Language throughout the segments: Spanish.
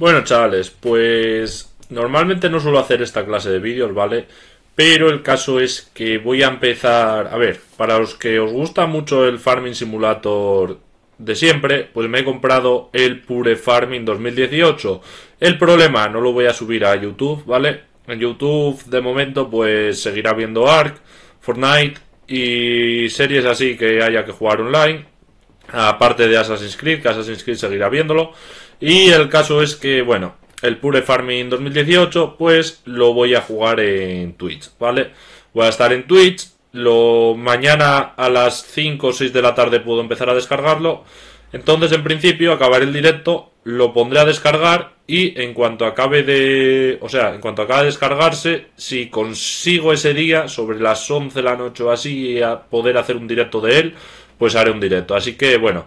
Bueno, chavales, pues normalmente no suelo hacer esta clase de vídeos, ¿vale? Pero el caso es que voy a empezar... A ver, para los que os gusta mucho el Farming Simulator de siempre, pues me he comprado el Pure Farming 2018. El problema, no lo voy a subir a YouTube, ¿vale? En YouTube, de momento, pues seguirá viendo Ark, Fortnite y series así que haya que jugar online. Aparte de Assassin's Creed, que Assassin's Creed seguirá viéndolo. Y el caso es que, bueno, el Pure Farming 2018, pues lo voy a jugar en Twitch, ¿vale? Voy a estar en Twitch, lo mañana a las 5 o 6 de la tarde puedo empezar a descargarlo. Entonces, en principio, acabaré el directo, lo pondré a descargar y en cuanto acabe de, o sea, en cuanto acabe de descargarse, si consigo ese día sobre las 11 de la noche o así a poder hacer un directo de él, pues haré un directo. Así que, bueno,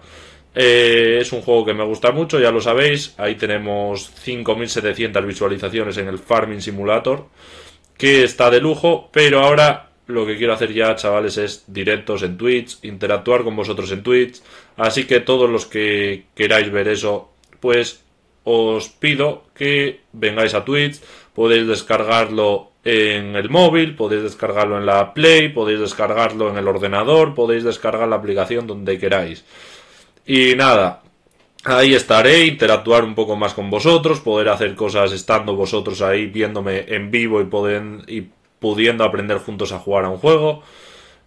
eh, es un juego que me gusta mucho, ya lo sabéis. Ahí tenemos 5.700 visualizaciones en el Farming Simulator, que está de lujo, pero ahora lo que quiero hacer ya, chavales, es directos en Twitch, interactuar con vosotros en Twitch. Así que todos los que queráis ver eso, pues os pido que vengáis a Twitch. Podéis descargarlo en el móvil, podéis descargarlo en la Play, podéis descargarlo en el ordenador, podéis descargar la aplicación donde queráis. Y nada, ahí estaré, interactuar un poco más con vosotros, poder hacer cosas estando vosotros ahí viéndome en vivo y, y pudiendo aprender juntos a jugar a un juego.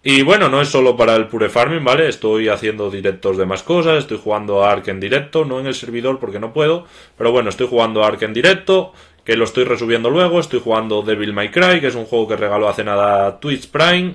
Y bueno, no es solo para el Pure Farming, ¿vale? Estoy haciendo directos de más cosas, estoy jugando a Ark en directo, no en el servidor porque no puedo, pero bueno, estoy jugando a Ark en directo, que lo estoy resubiendo luego, estoy jugando Devil May Cry, que es un juego que regaló hace nada Twitch Prime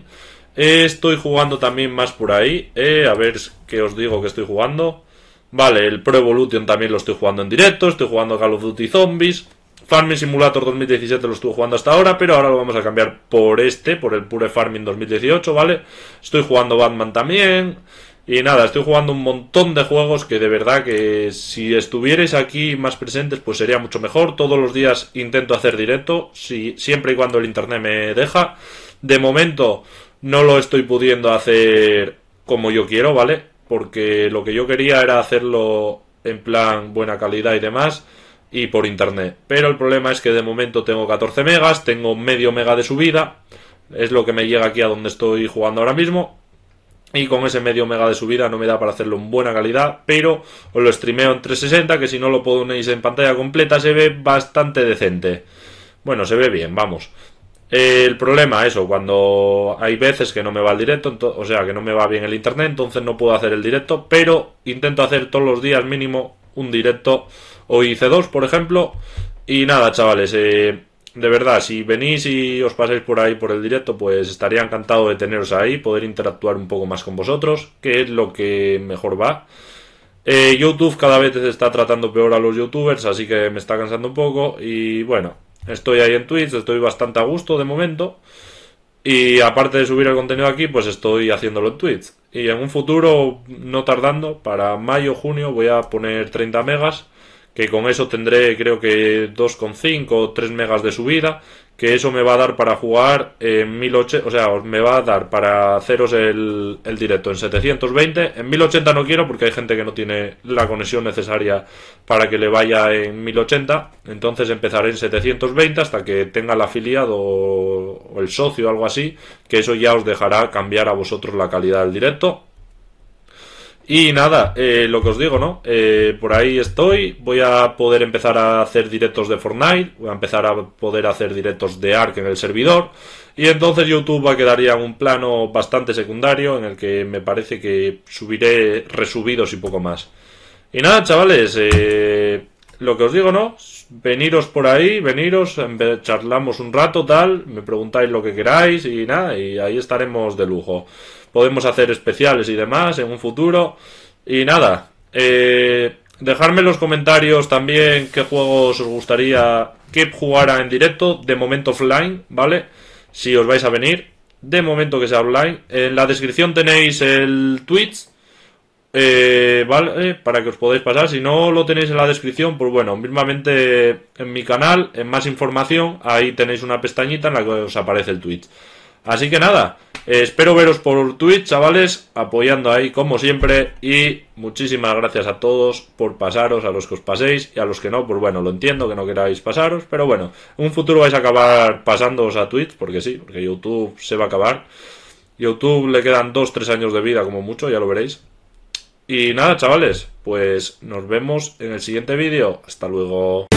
estoy jugando también más por ahí. Eh, a ver qué os digo que estoy jugando. Vale, el Pro Evolution también lo estoy jugando en directo. Estoy jugando Call of Duty Zombies. Farming Simulator 2017 lo estuve jugando hasta ahora, pero ahora lo vamos a cambiar por este, por el Pure Farming 2018, ¿vale? Estoy jugando Batman también. Y nada, estoy jugando un montón de juegos que de verdad que si estuvierais aquí más presentes pues sería mucho mejor. Todos los días intento hacer directo, si, siempre y cuando el internet me deja. De momento no lo estoy pudiendo hacer como yo quiero, ¿vale? Porque lo que yo quería era hacerlo en plan buena calidad y demás y por internet. Pero el problema es que de momento tengo 14 megas, tengo medio mega de subida, es lo que me llega aquí a donde estoy jugando ahora mismo. Y con ese medio mega de subida no me da para hacerlo en buena calidad, pero os lo streameo en 360, que si no lo ponéis en pantalla completa se ve bastante decente. Bueno, se ve bien, vamos el problema, eso, cuando hay veces que no me va el directo, o sea, que no me va bien el internet, entonces no puedo hacer el directo, pero intento hacer todos los días mínimo un directo. o hice dos, por ejemplo. Y nada, chavales, eh, de verdad, si venís y os pasáis por ahí por el directo, pues estaría encantado de teneros ahí, poder interactuar un poco más con vosotros, que es lo que mejor va. Eh, YouTube cada vez se está tratando peor a los youtubers, así que me está cansando un poco y bueno, Estoy ahí en Twitch, estoy bastante a gusto de momento. Y aparte de subir el contenido aquí, pues estoy haciéndolo en Twitch. Y en un futuro, no tardando, para mayo junio voy a poner 30 megas, que con eso tendré creo que 2,5 o 3 megas de subida, que eso me va a dar para jugar en 1080, o sea, me va a dar para haceros el, el, directo en 720, en 1080 no quiero porque hay gente que no tiene la conexión necesaria para que le vaya en 1080, entonces empezaré en 720 hasta que tenga el afiliado o el socio o algo así, que eso ya os dejará cambiar a vosotros la calidad del directo y nada, eh, lo que os digo, ¿no? Eh, por ahí estoy, voy a poder empezar a hacer directos de Fortnite, voy a empezar a poder hacer directos de Ark en el servidor, y entonces YouTube va a quedar ya un plano bastante secundario en el que me parece que subiré resubidos y poco más. Y nada, chavales, eh, lo que os digo, ¿no? Veniros por ahí, veniros, charlamos un rato, tal, me preguntáis lo que queráis y nada, y ahí estaremos de lujo podemos hacer especiales y demás en un futuro. Y nada, eh, dejadme en los comentarios también qué juegos os gustaría que jugara en directo, de momento offline, ¿vale? Si os vais a venir, de momento que sea online. En la descripción tenéis el Twitch, eh, ¿vale? Para que os podáis pasar. Si no lo tenéis en la descripción, pues bueno, mismamente en mi canal, en más información, ahí tenéis una pestañita en la que os aparece el Twitch. Así que nada, espero veros por Twitch, chavales, apoyando ahí como siempre. Y muchísimas gracias a todos por pasaros, a los que os paséis y a los que no, pues bueno, lo entiendo que no queráis pasaros, pero bueno, en un futuro vais a acabar pasándoos a Twitch, porque sí, porque YouTube se va a acabar. YouTube le quedan 2-3 años de vida como mucho, ya lo veréis. Y nada, chavales, pues nos vemos en el siguiente vídeo. Hasta luego.